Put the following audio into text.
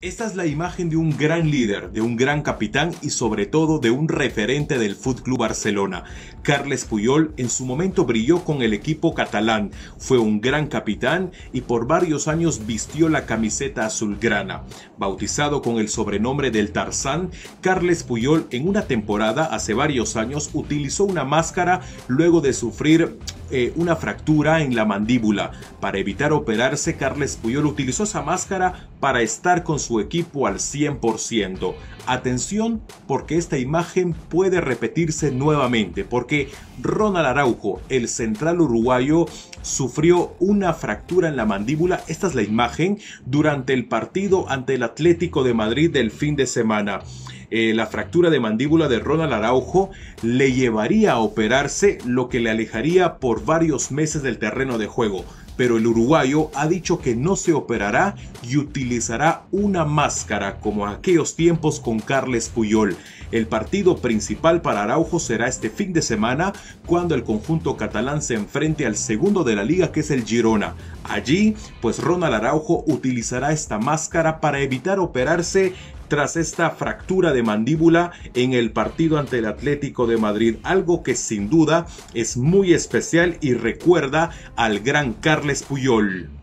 Esta es la imagen de un gran líder, de un gran capitán y sobre todo de un referente del FC Club Barcelona. Carles Puyol en su momento brilló con el equipo catalán, fue un gran capitán y por varios años vistió la camiseta azulgrana. Bautizado con el sobrenombre del Tarzán, Carles Puyol en una temporada hace varios años utilizó una máscara luego de sufrir eh, una fractura en la mandíbula. Para evitar operarse, Carles Puyol utilizó esa máscara para estar con su equipo al 100%. Atención porque esta imagen puede repetirse nuevamente porque Ronald Araujo, el central uruguayo, sufrió una fractura en la mandíbula, esta es la imagen, durante el partido ante el Atlético de Madrid del fin de semana. Eh, la fractura de mandíbula de Ronald Araujo le llevaría a operarse, lo que le alejaría por varios meses del terreno de juego pero el uruguayo ha dicho que no se operará y utilizará una máscara como aquellos tiempos con Carles Puyol. El partido principal para Araujo será este fin de semana cuando el conjunto catalán se enfrente al segundo de la liga que es el Girona. Allí, pues Ronald Araujo utilizará esta máscara para evitar operarse tras esta fractura de mandíbula en el partido ante el Atlético de Madrid, algo que sin duda es muy especial y recuerda al gran Carles Puyol.